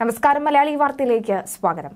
നമസ്കാരം മലയാളി വാർത്തയിലേക്ക് സ്വാഗതം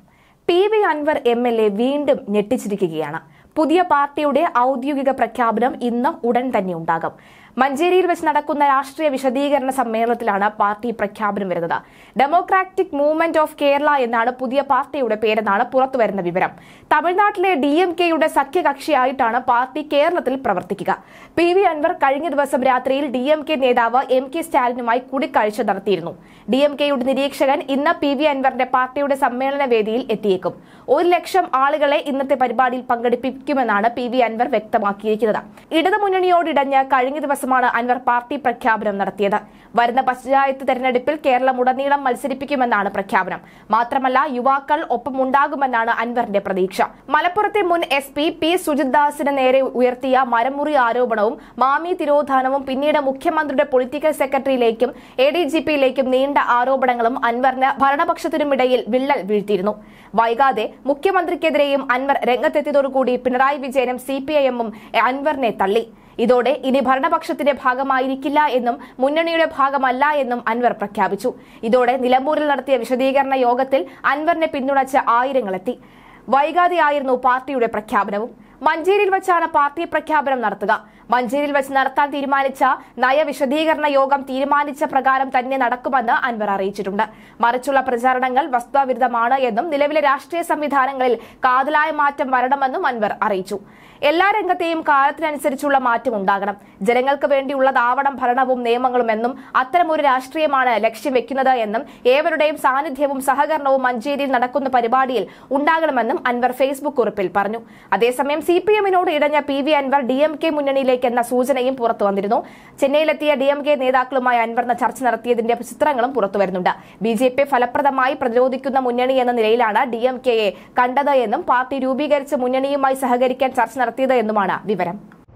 P V Anvar M L A വീണ്ടും ഞെട്ടിച്ചിരിക്കുകയാണ് പുതിയ പാർട്ടിയുടെ ഔദ്യോഗിക പ്രഖ്യാപനം ഇന്ന് ഉടൻ തന്നെ ഉണ്ടാകും മഞ്ചേരിയിൽ വെച്ച് നടക്കുന്ന രാഷ്ട്രീയ വിശദീകരണ സമ്മേളനത്തിലാണ് പാർട്ടി പ്രഖ്യാപനം വരുന്നത് ഡെമോക്രാറ്റിക് മൂവ്മെന്റ് ഓഫ് കേരള എന്നാണ് പുതിയ പാർട്ടിയുടെ പേരെന്നാണ് പുറത്തുവരുന്ന വിവരം തമിഴ്നാട്ടിലെ ഡി എം കെയുടെ സഖ്യകക്ഷിയായിട്ടാണ് പാർട്ടി കേരളത്തിൽ പ്രവർത്തിക്കുക പി വി അൻവർ കഴിഞ്ഞ ദിവസം രാത്രിയിൽ ഡി എം കെ നേതാവ് എം കെ സ്റ്റാലിനുമായി കൂടിക്കാഴ്ച നടത്തിയിരുന്നു ഡി എം കെയുടെ നിരീക്ഷകൻ ഇന്ന് പി വി അൻവറിന്റെ പാർട്ടിയുടെ സമ്മേളന വേദിയിൽ എത്തിയേക്കും ഒരു ലക്ഷം ആളുകളെ ഇന്നത്തെ പരിപാടിയിൽ പങ്കെടുപ്പിക്കും ശ്രമിക്കുമെന്നാണ് പി വി അൻവർ വ്യക്തമാക്കിയിരിക്കുന്നത് ഇടതുമുന്നണിയോടിടഞ്ഞ് കഴിഞ്ഞ ദിവസമാണ് അൻവർ പാർട്ടി പ്രഖ്യാപനം നടത്തിയത് വരുന്ന പഞ്ചായത്ത് തെരഞ്ഞെടുപ്പിൽ കേരളം ഉടനീളം മത്സരിപ്പിക്കുമെന്നാണ് പ്രഖ്യാപനം മാത്രമല്ല യുവാക്കൾ ഒപ്പമുണ്ടാകുമെന്നാണ് അൻവറിന്റെ പ്രതീക്ഷ മലപ്പുറത്തെ മുൻ എസ് പി പി സുജിത്ദാസിന് നേരെ ഉയർത്തിയ മരമുറി ആരോപണവും മാമി തിരോധാനവും പിന്നീട് മുഖ്യമന്ത്രിയുടെ പൊളിറ്റിക്കൽ സെക്രട്ടറിയിലേക്കും എ ഡി ജി പിയിലേക്കും നീണ്ട ആരോപണങ്ങളും അൻവറിന് ഭരണപക്ഷത്തിനുമിടയിൽ വിള്ളൽ വീഴ്ത്തിയിരുന്നു വൈകാതെ മുഖ്യമന്ത്രിക്കെതിരെയും അൻവർ രംഗത്തെത്തിയതോടുകൂടി പിണറായി വിജയനും സി പി ഐ എമ്മും അൻവറിനെ തള്ളി ഇതോടെ ഇനി ഭരണപക്ഷത്തിന്റെ ഭാഗമായിരിക്കില്ല എന്നും മുന്നണിയുടെ ഭാഗമല്ല എന്നും അൻവർ പ്രഖ്യാപിച്ചു ഇതോടെ നിലമ്പൂരിൽ നടത്തിയ വിശദീകരണ യോഗത്തിൽ അൻവറിനെ പിന്തുണച്ച് ആയിരങ്ങളെത്തി വൈകാതെയായിരുന്നു പാർട്ടിയുടെ പ്രഖ്യാപനവും മഞ്ചേരിയിൽ വച്ചാണ് പാർട്ടി പ്രഖ്യാപനം നടത്തുക മഞ്ചേരിയിൽ വെച്ച് നടത്താൻ തീരുമാനിച്ച നയവിശദീകരണ യോഗം തീരുമാനിച്ച പ്രകാരം തന്നെ നടക്കുമെന്ന് അൻവർ അറിയിച്ചിട്ടുണ്ട് മറിച്ചുള്ള പ്രചാരണങ്ങൾ വസ്തുവിരുദ്ധമാണ് എന്നും നിലവിലെ രാഷ്ട്രീയ സംവിധാനങ്ങളിൽ കാതലായ മാറ്റം വരണമെന്നും അൻവർ അറിയിച്ചു എല്ലാ രംഗത്തെയും കാലത്തിനനുസരിച്ചുള്ള മാറ്റം ഉണ്ടാകണം ജനങ്ങൾക്ക് വേണ്ടിയുള്ളതാവണം ഭരണവും നിയമങ്ങളും എന്നും അത്തരമൊരു രാഷ്ട്രീയമാണ് ലക്ഷ്യം വെക്കുന്നത് എന്നും ഏവരുടെയും സാന്നിധ്യവും സഹകരണവും മഞ്ചേരിയിൽ നടക്കുന്ന പരിപാടിയിൽ ഉണ്ടാകണമെന്നും അൻവർ ഫേസ്ബുക്ക് കുറിപ്പിൽ പറഞ്ഞു അതേസമയം സി പി എമ്മിനോട് ഇടഞ്ഞ P V Anvar D M K എന്ന സൂചനയും പുറത്തു വന്നിരുന്നു ചെന്നൈയിലെത്തിയ ഡി എം കെ നേതാക്കളുമായി അൻവറിന് ചർച്ച നടത്തിയതിന്റെ ചിത്രങ്ങളും പുറത്തുവരുന്നുണ്ട് ബി ജെ പി ഫലപ്രദമായി പ്രതിരോധിക്കുന്ന മുന്നണി എന്ന നിലയിലാണ് ഡി എം കെയെ കണ്ടത് എന്നും പാർട്ടി രൂപീകരിച്ച് മുന്നണിയുമായി സഹകരിക്കാൻ ചർച്ച നടത്തിയത് എന്നുമാണ് വിവരം